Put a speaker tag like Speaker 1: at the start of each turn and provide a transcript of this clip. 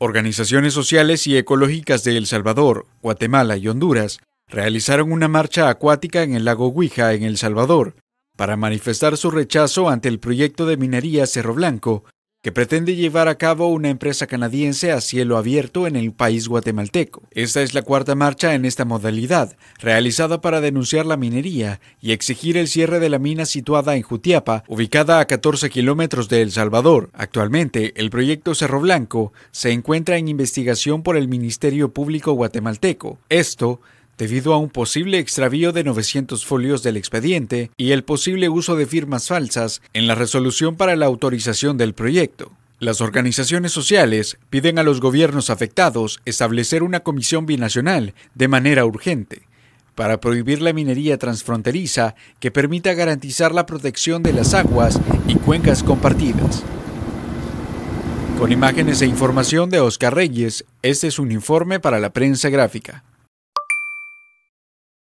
Speaker 1: Organizaciones sociales y ecológicas de El Salvador, Guatemala y Honduras realizaron una marcha acuática en el lago Huija, en El Salvador, para manifestar su rechazo ante el proyecto de minería Cerro Blanco que pretende llevar a cabo una empresa canadiense a cielo abierto en el país guatemalteco. Esta es la cuarta marcha en esta modalidad, realizada para denunciar la minería y exigir el cierre de la mina situada en Jutiapa, ubicada a 14 kilómetros de El Salvador. Actualmente, el proyecto Cerro Blanco se encuentra en investigación por el Ministerio Público guatemalteco. Esto debido a un posible extravío de 900 folios del expediente y el posible uso de firmas falsas en la resolución para la autorización del proyecto. Las organizaciones sociales piden a los gobiernos afectados establecer una comisión binacional de manera urgente para prohibir la minería transfronteriza que permita garantizar la protección de las aguas y cuencas compartidas. Con imágenes e información de Oscar Reyes, este es un informe para la prensa gráfica.